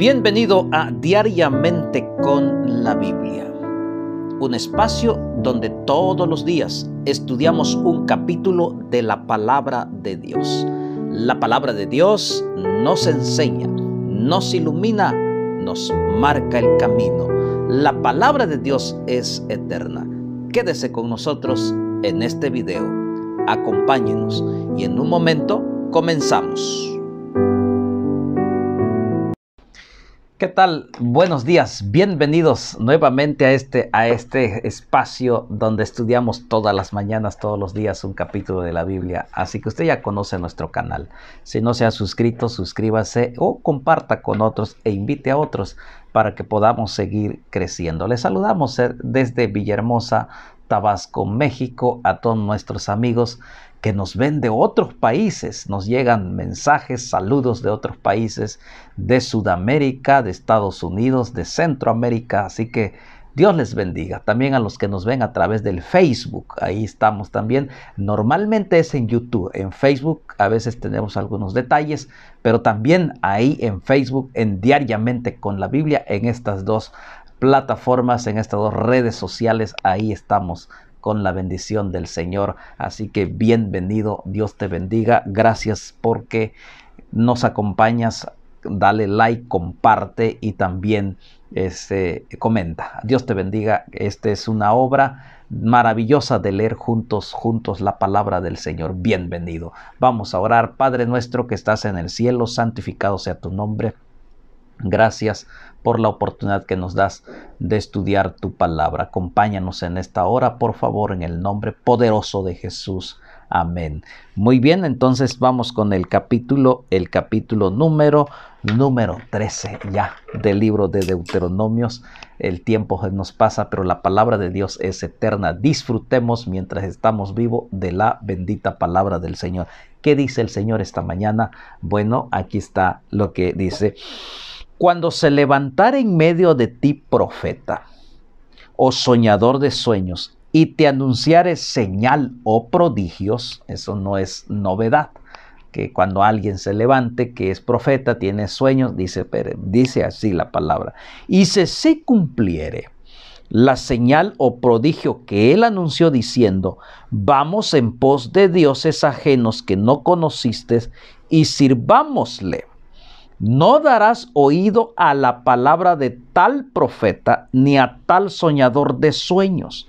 Bienvenido a Diariamente con la Biblia, un espacio donde todos los días estudiamos un capítulo de la palabra de Dios. La palabra de Dios nos enseña, nos ilumina, nos marca el camino. La palabra de Dios es eterna. Quédese con nosotros en este video. Acompáñenos y en un momento comenzamos. ¿Qué tal? Buenos días, bienvenidos nuevamente a este, a este espacio donde estudiamos todas las mañanas, todos los días un capítulo de la Biblia. Así que usted ya conoce nuestro canal. Si no se ha suscrito, suscríbase o comparta con otros e invite a otros para que podamos seguir creciendo. Les saludamos eh, desde Villahermosa, Tabasco, México, a todos nuestros amigos que nos ven de otros países. Nos llegan mensajes, saludos de otros países, de Sudamérica, de Estados Unidos, de Centroamérica. Así que Dios les bendiga. También a los que nos ven a través del Facebook. Ahí estamos también. Normalmente es en YouTube. En Facebook a veces tenemos algunos detalles, pero también ahí en Facebook, en diariamente con la Biblia, en estas dos plataformas, en estas dos redes sociales, ahí estamos con la bendición del Señor. Así que bienvenido, Dios te bendiga. Gracias porque nos acompañas. Dale like, comparte y también este, comenta. Dios te bendiga. Esta es una obra maravillosa de leer juntos, juntos la palabra del Señor. Bienvenido. Vamos a orar. Padre nuestro que estás en el cielo, santificado sea tu nombre. Gracias por la oportunidad que nos das de estudiar tu palabra. Acompáñanos en esta hora, por favor, en el nombre poderoso de Jesús. Amén. Muy bien, entonces vamos con el capítulo, el capítulo número, número 13 ya del libro de Deuteronomios. El tiempo nos pasa, pero la palabra de Dios es eterna. Disfrutemos mientras estamos vivos de la bendita palabra del Señor. ¿Qué dice el Señor esta mañana? Bueno, aquí está lo que dice cuando se levantare en medio de ti profeta o oh soñador de sueños y te anunciare señal o oh prodigios, eso no es novedad, que cuando alguien se levante, que es profeta, tiene sueños, dice, dice así la palabra, y se si cumpliere la señal o prodigio que él anunció diciendo, vamos en pos de dioses ajenos que no conociste y sirvámosle no darás oído a la palabra de tal profeta ni a tal soñador de sueños,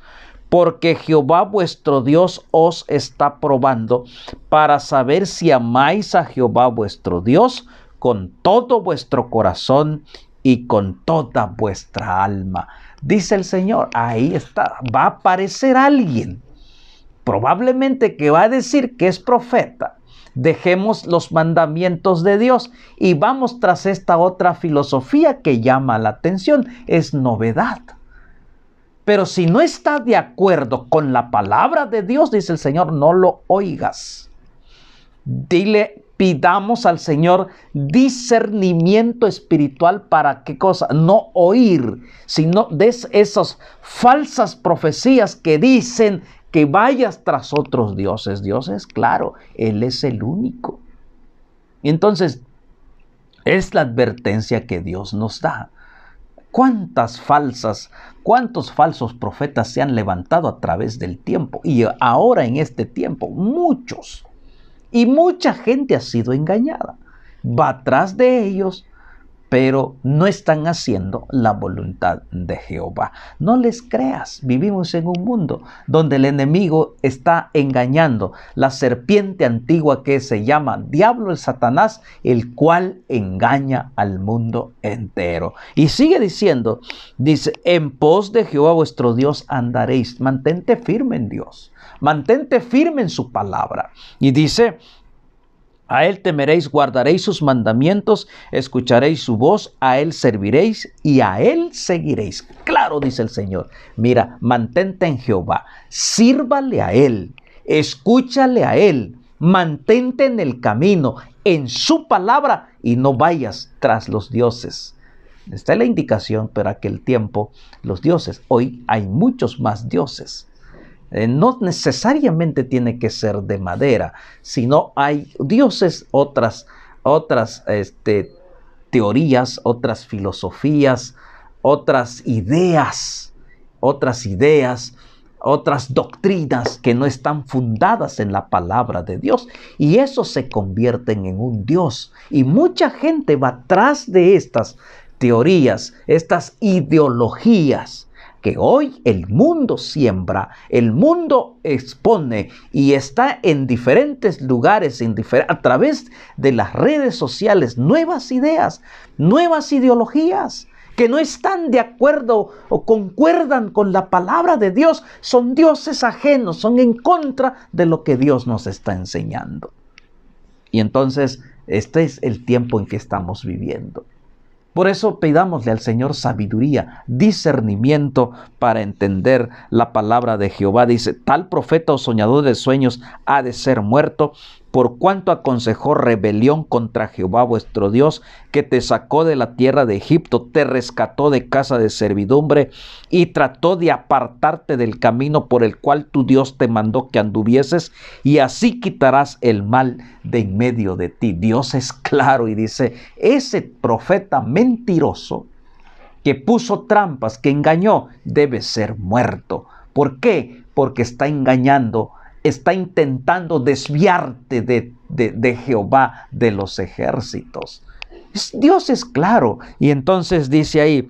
porque Jehová vuestro Dios os está probando para saber si amáis a Jehová vuestro Dios con todo vuestro corazón y con toda vuestra alma. Dice el Señor, ahí está, va a aparecer alguien, probablemente que va a decir que es profeta Dejemos los mandamientos de Dios y vamos tras esta otra filosofía que llama la atención, es novedad. Pero si no está de acuerdo con la palabra de Dios, dice el Señor, no lo oigas. Dile, pidamos al Señor discernimiento espiritual para qué cosa, no oír, sino de esas falsas profecías que dicen que vayas tras otros dioses. Dios es claro, Él es el único. entonces, es la advertencia que Dios nos da. ¿Cuántas falsas, cuántos falsos profetas se han levantado a través del tiempo? Y ahora en este tiempo, muchos. Y mucha gente ha sido engañada. Va atrás de ellos pero no están haciendo la voluntad de Jehová. No les creas, vivimos en un mundo donde el enemigo está engañando la serpiente antigua que se llama Diablo el Satanás, el cual engaña al mundo entero. Y sigue diciendo, dice, en pos de Jehová vuestro Dios andaréis, mantente firme en Dios, mantente firme en su palabra. Y dice, a Él temeréis, guardaréis sus mandamientos, escucharéis su voz, a Él serviréis y a Él seguiréis. Claro, dice el Señor. Mira, mantente en Jehová, sírvale a Él, escúchale a Él, mantente en el camino, en su palabra y no vayas tras los dioses. Esta es la indicación, para aquel tiempo los dioses, hoy hay muchos más dioses. Eh, no necesariamente tiene que ser de madera, sino hay dioses, otras, otras este, teorías, otras filosofías, otras ideas, otras ideas, otras doctrinas que no están fundadas en la palabra de Dios. Y eso se convierte en un Dios. Y mucha gente va atrás de estas teorías, estas ideologías que hoy el mundo siembra, el mundo expone y está en diferentes lugares, a través de las redes sociales, nuevas ideas, nuevas ideologías que no están de acuerdo o concuerdan con la palabra de Dios, son dioses ajenos, son en contra de lo que Dios nos está enseñando. Y entonces, este es el tiempo en que estamos viviendo. Por eso pidámosle al Señor sabiduría, discernimiento para entender la palabra de Jehová. Dice, tal profeta o soñador de sueños ha de ser muerto por cuanto aconsejó rebelión contra Jehová vuestro Dios, que te sacó de la tierra de Egipto, te rescató de casa de servidumbre y trató de apartarte del camino por el cual tu Dios te mandó que anduvieses, y así quitarás el mal de en medio de ti. Dios es claro y dice, ese profeta mentiroso que puso trampas, que engañó, debe ser muerto. ¿Por qué? Porque está engañando está intentando desviarte de, Jehová de los ejércitos. Dios es claro. Y entonces dice ahí,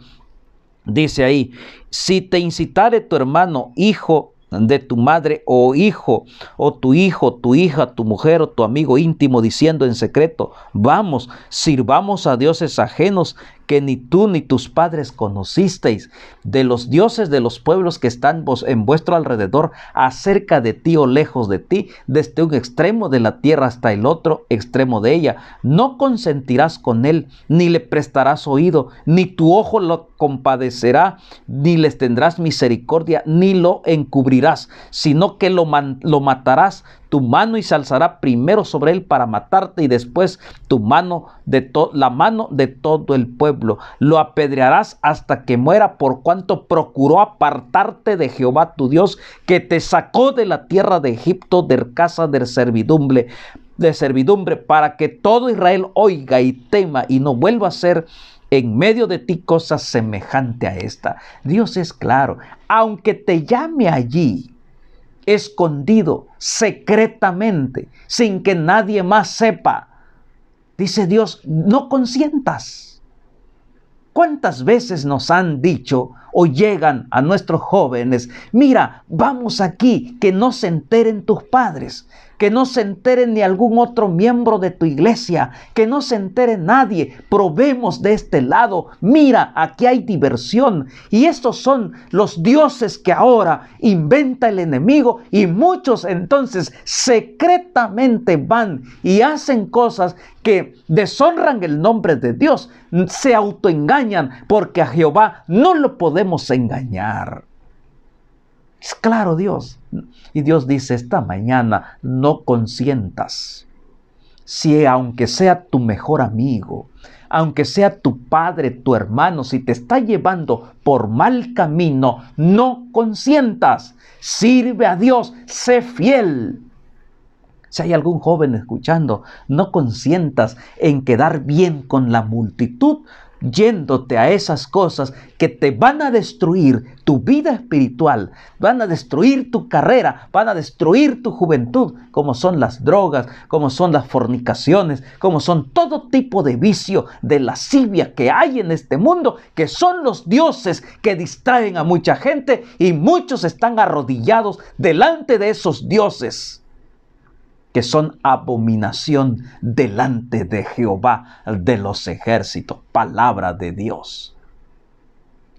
dice ahí, si te incitare tu hermano, hijo de tu madre o hijo, o tu hijo, tu hija, tu mujer o tu amigo íntimo, diciendo en secreto, vamos, sirvamos a dioses ajenos que ni tú ni tus padres conocisteis, de los dioses de los pueblos que están en vuestro alrededor, acerca de ti o lejos de ti, desde un extremo de la tierra hasta el otro extremo de ella. No consentirás con él, ni le prestarás oído, ni tu ojo lo compadecerá, ni les tendrás misericordia, ni lo encubrirás, sino que lo, lo matarás tu mano y se alzará primero sobre él para matarte y después tu mano de la mano de todo el pueblo. Lo apedrearás hasta que muera por cuanto procuró apartarte de Jehová tu Dios que te sacó de la tierra de Egipto de casa de servidumbre de servidumbre para que todo Israel oiga y tema y no vuelva a ser en medio de ti cosa semejante a esta. Dios es claro, aunque te llame allí escondido, secretamente, sin que nadie más sepa. Dice Dios, no consientas. ¿Cuántas veces nos han dicho o llegan a nuestros jóvenes, mira, vamos aquí, que no se enteren tus padres, que no se enteren ni algún otro miembro de tu iglesia, que no se entere nadie, probemos de este lado, mira, aquí hay diversión. Y estos son los dioses que ahora inventa el enemigo y muchos entonces secretamente van y hacen cosas que deshonran el nombre de Dios, se autoengañan porque a Jehová no lo podemos engañar. Es claro Dios. Y Dios dice, esta mañana no consientas. Si aunque sea tu mejor amigo, aunque sea tu padre, tu hermano, si te está llevando por mal camino, no consientas. Sirve a Dios, sé fiel. Si hay algún joven escuchando, no consientas en quedar bien con la multitud yéndote a esas cosas que te van a destruir tu vida espiritual, van a destruir tu carrera, van a destruir tu juventud, como son las drogas, como son las fornicaciones, como son todo tipo de vicio, de lascivia que hay en este mundo, que son los dioses que distraen a mucha gente y muchos están arrodillados delante de esos dioses que son abominación delante de Jehová de los ejércitos, palabra de Dios.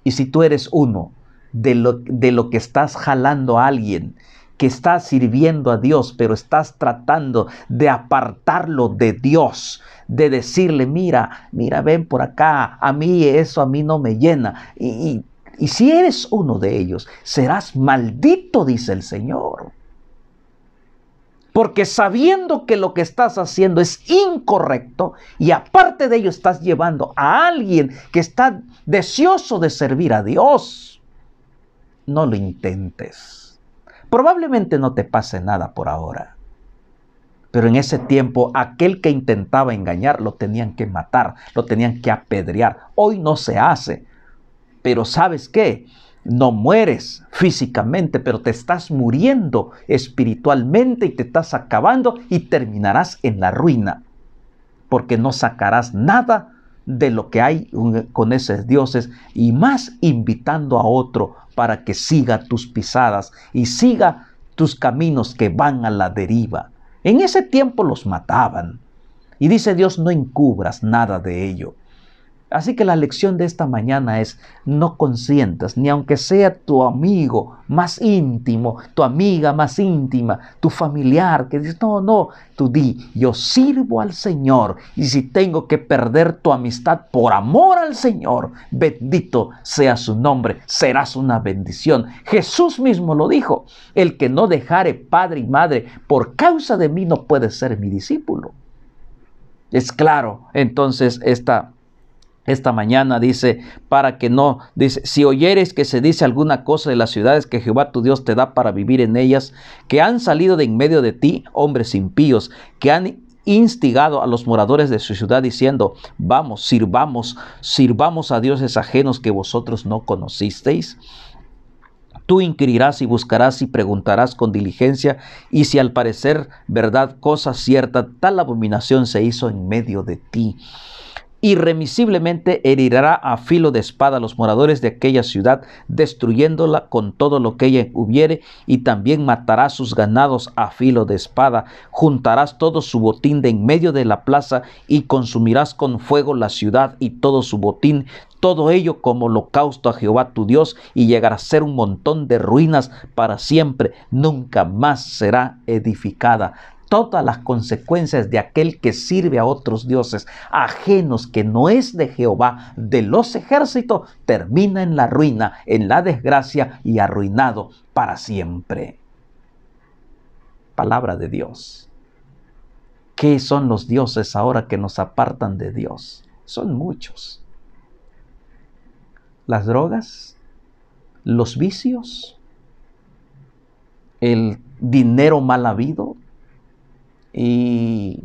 Y si tú eres uno de lo, que estás jalando a alguien, que está sirviendo a Dios, pero estás tratando de apartarlo de Dios, de decirle, mira, mira, ven por acá, a mí eso a mí no me llena. y si eres uno de ellos, serás maldito, dice el Señor. Porque sabiendo que lo que estás haciendo es incorrecto y aparte de ello estás llevando a alguien que está deseoso de servir a Dios, no lo intentes. Probablemente no te pase nada por ahora. Pero en ese tiempo aquel que intentaba engañar lo tenían que matar, lo tenían que apedrear. Hoy no se hace. Pero sabes qué? No mueres físicamente, pero te estás muriendo espiritualmente y te estás acabando y terminarás en la ruina, porque no sacarás nada de lo que hay con esos dioses y más invitando a otro para que siga tus pisadas y siga tus caminos que van a la deriva. En ese tiempo los mataban. Y dice Dios, no encubras nada de ello. Así que la lección de esta mañana es, no consientas, ni aunque sea tu amigo más íntimo, tu amiga más íntima, tu familiar, que dices, no, no, tú di, yo sirvo al Señor y si tengo que perder tu amistad por amor al Señor, bendito sea su nombre, serás una bendición. Jesús mismo lo dijo, el que no dejare padre y madre por causa de mí no puede ser mi discípulo. Es claro, entonces, esta esta mañana dice, para que no, dice, si oyeres que se dice alguna cosa de las ciudades que Jehová tu Dios te da para vivir en ellas, que han salido de en medio de ti hombres impíos, que han instigado a los moradores de su ciudad diciendo, vamos, sirvamos, sirvamos a dioses ajenos que vosotros no conocisteis. Tú inquirirás y buscarás y preguntarás con diligencia, y si al parecer verdad, cosa cierta, tal abominación se hizo en medio de ti irremisiblemente herirá a filo de espada los moradores de aquella ciudad, destruyéndola con todo lo que ella hubiere, y también matará sus ganados a filo de espada, juntarás todo su botín de en medio de la plaza, y consumirás con fuego la ciudad y todo su botín, todo ello como holocausto a Jehová tu Dios, y llegará a ser un montón de ruinas para siempre, nunca más será edificada todas las consecuencias de aquel que sirve a otros dioses ajenos que no es de Jehová, de los ejércitos, termina en la ruina, en la desgracia y arruinado para siempre. Palabra de Dios. ¿Qué son los dioses ahora que nos apartan de Dios? Son muchos. Las drogas, los vicios, el dinero mal habido, y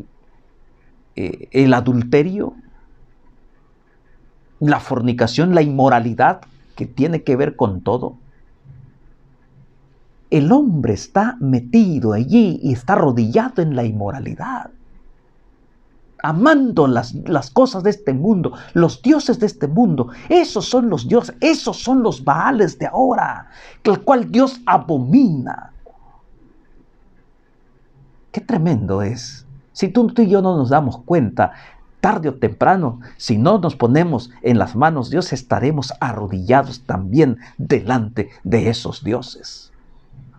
eh, el adulterio, la fornicación, la inmoralidad que tiene que ver con todo. El hombre está metido allí y está arrodillado en la inmoralidad, amando las, las cosas de este mundo, los dioses de este mundo. Esos son los dioses, esos son los baales de ahora, el cual Dios abomina. Qué tremendo es. Si tú, y yo no nos damos cuenta, tarde o temprano, si no nos ponemos en las manos de Dios, estaremos arrodillados también delante de esos dioses.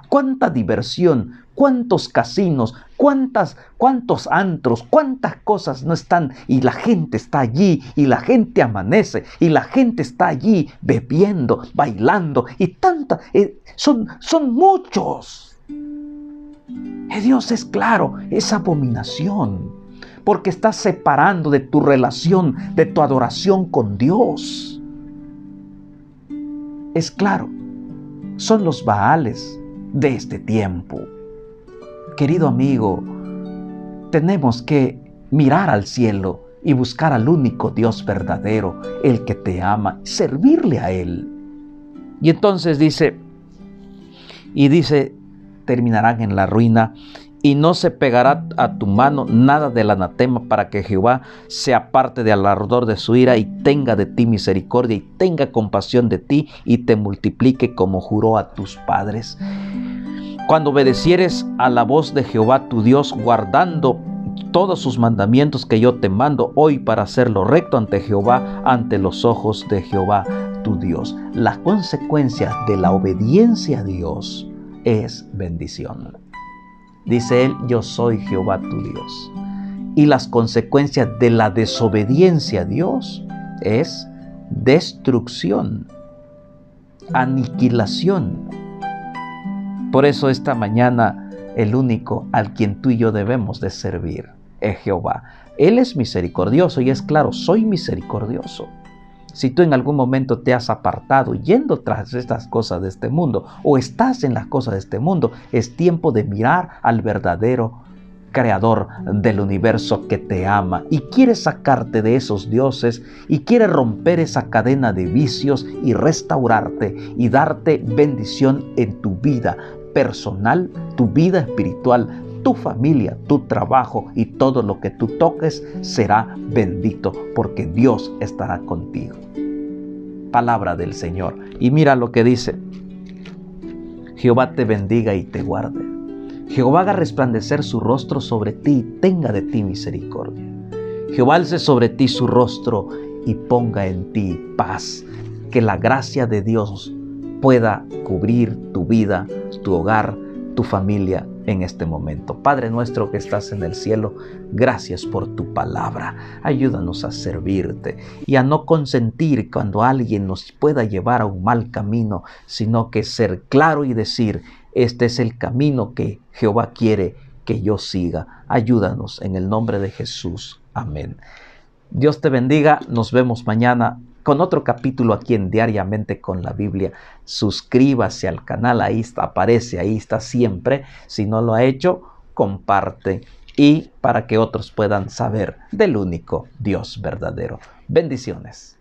Cuánta diversión, cuántos casinos, cuántas, cuántos antros, cuántas cosas no están y la gente está allí y la gente amanece y la gente está allí bebiendo, bailando y tanta, eh, son, son muchos Dios es claro, es abominación, porque estás separando de tu relación, de tu adoración con Dios. Es claro, son los baales de este tiempo. Querido amigo, tenemos que mirar al cielo y buscar al único Dios verdadero, el que te ama, servirle a Él. Y entonces dice, y dice terminarán en la ruina y no se pegará a tu mano nada del anatema para que Jehová se aparte del ardor de su ira y tenga de ti misericordia y tenga compasión de ti y te multiplique como juró a tus padres. Cuando obedecieres a la voz de Jehová tu Dios, guardando todos sus mandamientos que yo te mando hoy para hacerlo recto ante Jehová, ante los ojos de Jehová tu Dios. Las consecuencias de la obediencia a Dios es bendición. Dice él, yo soy Jehová tu Dios. Y las consecuencias de la desobediencia a Dios es destrucción, aniquilación. Por eso esta mañana el único al quien tú y yo debemos de servir es Jehová. Él es misericordioso y es claro, soy misericordioso. Si tú en algún momento te has apartado yendo tras estas cosas de este mundo o estás en las cosas de este mundo, es tiempo de mirar al verdadero creador del universo que te ama y quiere sacarte de esos dioses y quiere romper esa cadena de vicios y restaurarte y darte bendición en tu vida personal, tu vida espiritual, tu familia, tu trabajo y todo lo que tú toques será bendito porque Dios estará contigo palabra del Señor. Y mira lo que dice. Jehová te bendiga y te guarde. Jehová haga resplandecer su rostro sobre ti tenga de ti misericordia. Jehová alce sobre ti su rostro y ponga en ti paz. Que la gracia de Dios pueda cubrir tu vida, tu hogar, tu familia en este momento. Padre nuestro que estás en el cielo, gracias por tu palabra. Ayúdanos a servirte y a no consentir cuando alguien nos pueda llevar a un mal camino, sino que ser claro y decir, este es el camino que Jehová quiere que yo siga. Ayúdanos en el nombre de Jesús. Amén. Dios te bendiga. Nos vemos mañana con otro capítulo aquí en Diariamente con la Biblia. Suscríbase al canal, ahí está, aparece, ahí está siempre. Si no lo ha hecho, comparte y para que otros puedan saber del único Dios verdadero. Bendiciones.